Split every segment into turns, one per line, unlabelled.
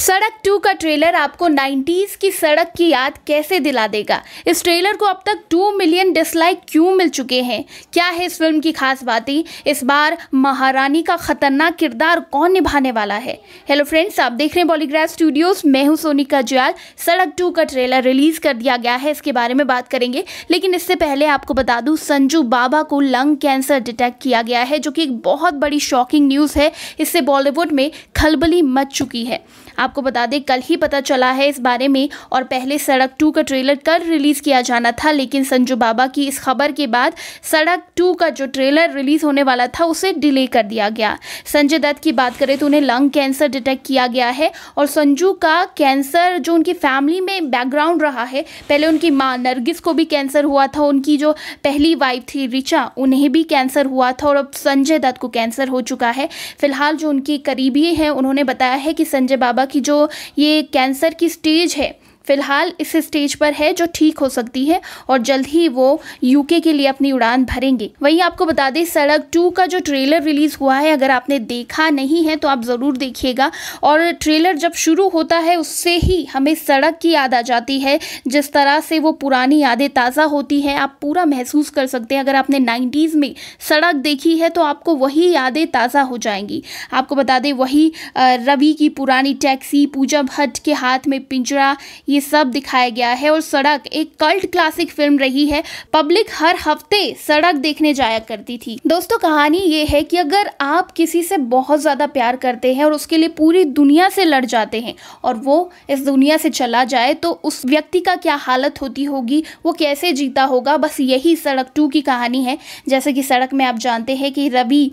सड़क टू का ट्रेलर आपको 90s की सड़क की याद कैसे दिला देगा इस ट्रेलर को अब तक 2 मिलियन डिसलाइक क्यों मिल चुके हैं क्या है इस फिल्म की खास बातें इस बार महारानी का खतरनाक किरदार कौन निभाने वाला है हेलो फ्रेंड्स आप देख रहे हैं बॉलीग्राफ स्टूडियोज मैं हूं सोनिका जुआल सड़क टू का ट्रेलर रिलीज कर दिया गया है इसके बारे में बात करेंगे लेकिन इससे पहले आपको बता दूँ संजू बाबा को लंग कैंसर डिटेक्ट किया गया है जो कि एक बहुत बड़ी शॉकिंग न्यूज़ है इससे बॉलीवुड में खलबली मच चुकी है आपको बता दें कल ही पता चला है इस बारे में और पहले सड़क टू का ट्रेलर कल रिलीज़ किया जाना था लेकिन संजू बाबा की इस खबर के बाद सड़क टू का जो ट्रेलर रिलीज़ होने वाला था उसे डिले कर दिया गया संजय दत्त की बात करें तो उन्हें लंग कैंसर डिटेक्ट किया गया है और संजू का कैंसर जो उनकी फैमिली में बैकग्राउंड रहा है पहले उनकी माँ नरगिस को भी कैंसर हुआ था उनकी जो पहली वाइफ थी रिचा उन्हें भी कैंसर हुआ था और अब संजय दत्त को कैंसर हो चुका है फिलहाल जो उनके करीबी हैं उन्होंने बताया है कि संजय बाबा कि जो ये कैंसर की स्टेज है फिलहाल इस स्टेज पर है जो ठीक हो सकती है और जल्द ही वो यूके के लिए अपनी उड़ान भरेंगे वहीं आपको बता दें सड़क टू का जो ट्रेलर रिलीज हुआ है अगर आपने देखा नहीं है तो आप ज़रूर देखिएगा और ट्रेलर जब शुरू होता है उससे ही हमें सड़क की याद आ जाती है जिस तरह से वो पुरानी यादें ताज़ा होती हैं आप पूरा महसूस कर सकते हैं अगर आपने नाइन्टीज़ में सड़क देखी है तो आपको वही यादें ताज़ा हो जाएंगी आपको बता दें वही रवि की पुरानी टैक्सी पूजा भट्ट के हाथ में पिंजरा ये ये सब दिखाया गया है और सड़क एक कल्ट क्लासिक फिल्म रही है पब्लिक हर हफ्ते सड़क देखने जाया करती थी दोस्तों कहानी ये है कि अगर आप किसी से बहुत ज़्यादा प्यार करते हैं और उसके लिए पूरी दुनिया से लड़ जाते हैं और वो इस दुनिया से चला जाए तो उस व्यक्ति का क्या हालत होती होगी वो कैसे जीता होगा बस यही सड़क टू की कहानी है जैसे कि सड़क में आप जानते हैं कि रवि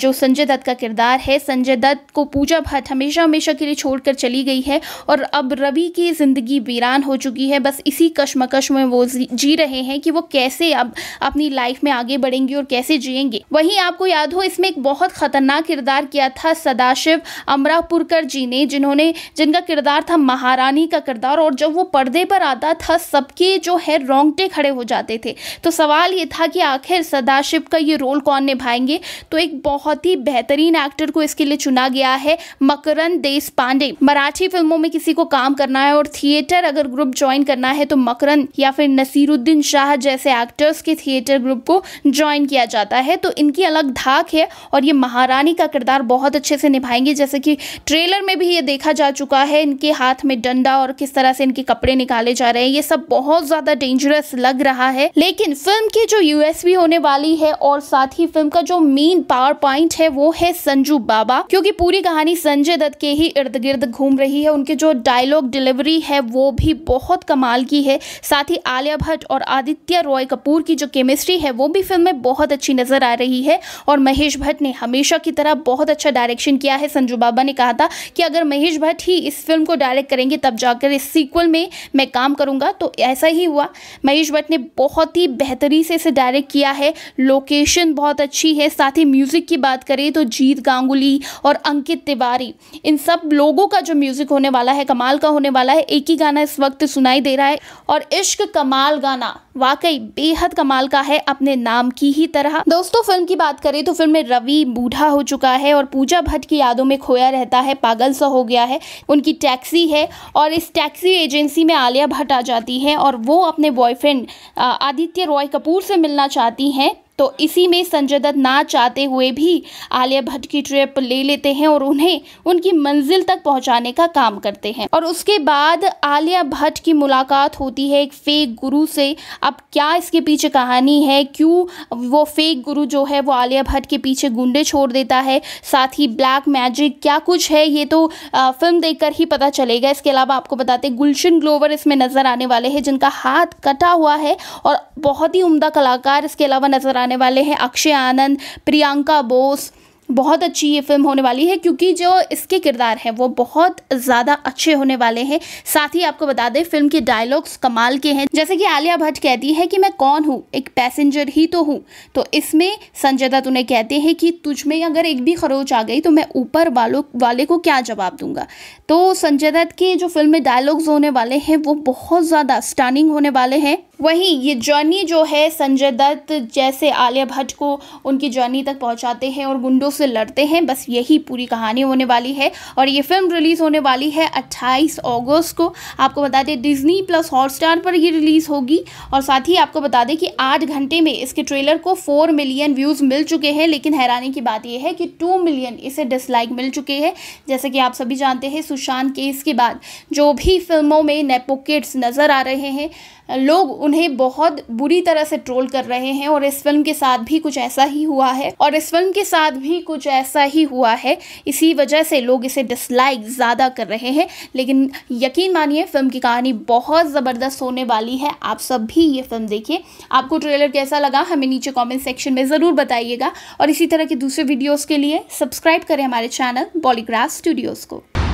जो संजय दत्त का किरदार है संजय दत्त को पूजा भट्ट हमेशा हमेशा के लिए छोड़कर चली गई है और अब रवि की ज़िंदगी वीरान हो चुकी है बस इसी कश्मकश में वो जी रहे हैं कि वो कैसे अब अपनी लाइफ में आगे बढ़ेंगे और कैसे जिएंगे वहीं आपको याद हो इसमें एक बहुत ख़तरनाक किरदार किया था सदाशिव अमरापुरकर जी ने जिन्होंने जिनका किरदार था महारानी का किरदार और जब वो पर्दे पर आता था सबके जो है रोंगटे खड़े हो जाते थे तो सवाल ये था कि आखिर सदाशिव का ये रोल कौन निभाएंगे तो एक बहुत ही बेहतरीन एक्टर को इसके लिए चुना गया है मकरन देश पांडे मराठी फिल्मों में किसी को काम करना है और थिएटर अगर ग्रुप ज्वाइन करना है तो मकरन या फिर नसीरुद्दीन शाह जैसे एक्टर्स के थिएटर ग्रुप को ज्वाइन किया जाता है तो इनकी अलग धाक है और ये महारानी का किरदार बहुत अच्छे से निभाएंगे जैसे कि ट्रेलर में भी ये देखा जा चुका है इनके हाथ में डंडा और किस तरह से इनके कपड़े निकाले जा रहे हैं ये सब बहुत ज्यादा डेंजरस लग रहा है लेकिन फिल्म की जो यूएसबी होने वाली है और साथ ही फिल्म का जो मेन पावर पॉइंट है वो है संजू बाबा क्योंकि पूरी कहानी संजय दत्त के ही इर्द गिर्द घूम रही है उनके जो डायलॉग डिलीवरी है वो भी बहुत कमाल की है साथ ही आलिया भट्ट और आदित्य रॉय कपूर की जो केमिस्ट्री है वो भी फिल्म में बहुत अच्छी नजर आ रही है और महेश भट्ट ने हमेशा की तरह बहुत अच्छा डायरेक्शन किया है संजू बाबा ने कहा था कि अगर महेश भट्ट ही इस फिल्म को डायरेक्ट करेंगे तब जाकर इस सीक्वल में मैं काम करूंगा तो ऐसा ही हुआ महेश भट्ट ने बहुत ही बेहतरी से इसे डायरेक्ट किया है लोकेशन बहुत अच्छी है साथ ही म्यूजिक म्यूज़िक की बात करें तो जीत गांगुली और अंकित तिवारी इन सब लोगों का जो म्यूज़िक होने वाला है कमाल का होने वाला है एक ही गाना इस वक्त सुनाई दे रहा है और इश्क कमाल गाना वाकई बेहद कमाल का है अपने नाम की ही तरह दोस्तों फिल्म की बात करें तो फिल्म में रवि बूढ़ा हो चुका है और पूजा भट्ट की यादों में खोया रहता है पागल सा हो गया है उनकी टैक्सी है और इस टैक्सी एजेंसी में आलिया भट्ट आ जाती है और वो अपने बॉयफ्रेंड आदित्य रॉय कपूर से मिलना चाहती हैं तो इसी में संजय दत्त ना चाहते हुए भी आलिया भट्ट की ट्रिप ले लेते हैं और उन्हें उनकी मंजिल तक पहुंचाने का काम करते हैं और उसके बाद आलिया भट्ट की मुलाकात होती है एक फेक गुरु से अब क्या इसके पीछे कहानी है क्यों वो फेक गुरु जो है वो आलिया भट्ट के पीछे गुंडे छोड़ देता है साथ ही ब्लैक मैजिक क्या कुछ है ये तो फिल्म देख ही पता चलेगा इसके अलावा आपको बताते गुलशन ग्लोवर इसमें नजर आने वाले हैं जिनका हाथ कटा हुआ है और बहुत ही उमदा कलाकार इसके अलावा नजर आने आने वाले हैं अक्षय आनंद प्रियंका बोस बहुत अच्छी ये फिल्म होने वाली है क्योंकि जो इसके किरदार हैं वो बहुत ज़्यादा अच्छे होने वाले हैं साथ ही आपको बता दें फिल्म के डायलॉग्स कमाल के हैं जैसे कि आलिया भट्ट कहती है कि मैं कौन हूँ एक पैसेंजर ही तो हूँ तो इसमें संजय दत्त उन्हें कहते हैं कि तुझमें अगर एक भी खरोच आ गई तो मैं ऊपर वालों वाले को क्या जवाब दूंगा तो संजय दत्त के जो फिल्म में डायलॉग्स होने वाले हैं वो बहुत ज़्यादा स्टानिंग होने वाले हैं वहीं ये जर्नी जो है संजय दत्त जैसे आलिया भट्ट को उनकी जर्नी तक पहुंचाते हैं और गुंडों से लड़ते हैं बस यही पूरी कहानी होने वाली है और ये फिल्म रिलीज़ होने वाली है 28 अगस्त को आपको बता दें डिज्नी प्लस हॉटस्टार पर ये रिलीज़ होगी और साथ ही आपको बता दें कि आठ घंटे में इसके ट्रेलर को फोर मिलियन व्यूज़ मिल चुके हैं लेकिन हैरानी की बात यह है कि टू मिलियन इसे डिसलाइक मिल चुके हैं जैसे कि आप सभी जानते हैं सुशांत केस के बाद जो भी फिल्मों में नेपोकिट्स नज़र आ रहे हैं लोग उन्हें बहुत बुरी तरह से ट्रोल कर रहे हैं और इस फिल्म के साथ भी कुछ ऐसा ही हुआ है और इस फिल्म के साथ भी कुछ ऐसा ही हुआ है इसी वजह से लोग इसे डिसलाइक ज़्यादा कर रहे हैं लेकिन यकीन मानिए फिल्म की कहानी बहुत ज़बरदस्त होने वाली है आप सब भी ये फिल्म देखिए आपको ट्रेलर कैसा लगा हमें नीचे कॉमेंट सेक्शन में ज़रूर बताइएगा और इसी तरह के दूसरे वीडियोज़ के लिए सब्सक्राइब करें हमारे चैनल बॉलीग्राफ स्टूडियोज़ को